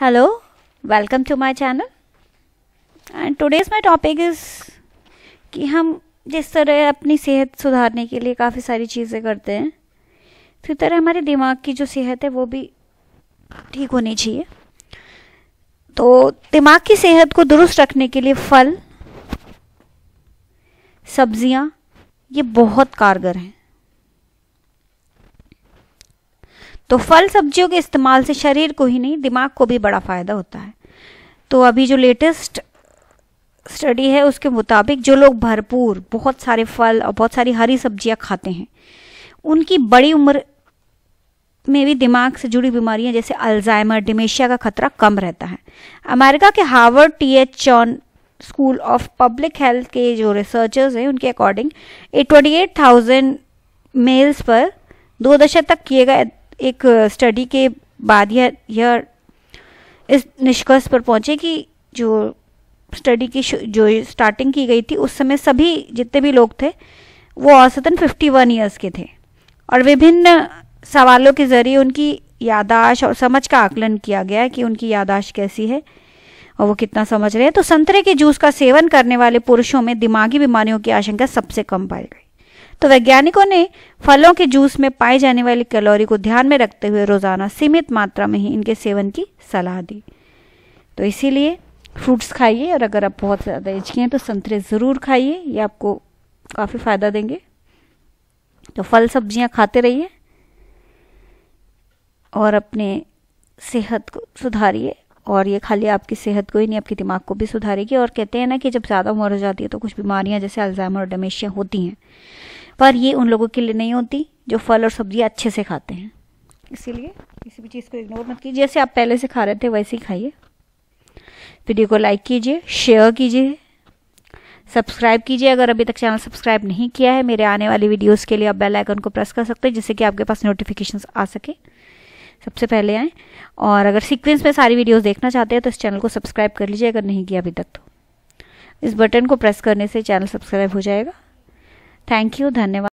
hello welcome to my channel and today's my topic is कि हम जिस तरह अपनी सेहत सुधारने के लिए काफ़ी सारी चीज़ें करते हैं तो तरह हमारे दिमाग की जो सेहत है वो भी ठीक होनी चाहिए तो दिमाग की सेहत को दुरुस्त रखने के लिए फल सब्जियां ये बहुत कारगर हैं तो फल सब्जियों के इस्तेमाल से शरीर को ही नहीं दिमाग को भी बड़ा फ़ायदा होता है तो अभी जो लेटेस्ट स्टडी है उसके मुताबिक जो लोग भरपूर बहुत सारे फल और बहुत सारी हरी सब्जियां खाते हैं उनकी बड़ी उम्र में भी दिमाग से जुड़ी बीमारियां जैसे अल्जाइमर डिमेशिया का खतरा कम रहता है अमेरिका के Harvard T H on school of public health के जो रिसर्चर्स हैं उनके according twenty eight thousand males पर दो दशक तक किए गए एक स्टडी के बाद यह यह इस निष्कर्ष पर पहुंचे कि जो स्टडी की जो स्टार्टिंग की गई थी उस समय सभी जितने भी लोग थे वो औसतन 51 ईयर्स के थे और विभिन्न सवालों के जरिए उनकी यादाश्त और समझ का आकलन किया गया कि उनकी यादाश्त कैसी है और वो कितना समझ रहे हैं तो संतरे के जूस का सेवन करने वाले पुरुषों में दिमागी बीमारियों की आशंका सबसे कम पाई गई तो वैज्ञानिकों ने फलों के जूस में पाई जाने वाली कैलोरी को ध्यान में रखते हुए रोजाना सीमित मात्रा में ही इनके सेवन की सलाह दी तो इसीलिए फ्रूट्स खाइए और अगर आप बहुत ज़्यादा एज के हैं तो संतरे ज़रूर खाइए ये आपको काफ़ी फ़ायदा देंगे तो फल सब्जियां खाते रहिए और अपने सेहत को सुधारिए और ये खाली आपकी सेहत को ही नहीं आपके दिमाग को भी सुधारेगी और कहते हैं ना कि जब ज़्यादा उम्र हो जाती है तो कुछ बीमारियां जैसे अल्जाइमर और डमेशिया होती हैं पर ये उन लोगों के लिए नहीं होती जो फल और सब्जी अच्छे से खाते हैं इसीलिए किसी भी चीज़ को इग्नोर मत कीजिए जैसे आप पहले से खा रहे थे वैसे ही खाइए वीडियो को लाइक कीजिए शेयर कीजिए सब्सक्राइब कीजिए अगर अभी तक चैनल सब्सक्राइब नहीं किया है मेरे आने वाली वीडियोस के लिए आप बेल आइकन को प्रेस कर सकते हैं जिससे कि आपके पास नोटिफिकेशंस आ सके सबसे पहले आए और अगर सीक्वेंस में सारी वीडियोस देखना चाहते हैं तो इस चैनल को सब्सक्राइब कर लीजिए अगर नहीं किया अभी तक तो इस बटन को प्रेस करने से चैनल सब्सक्राइब हो जाएगा थैंक यू धन्यवाद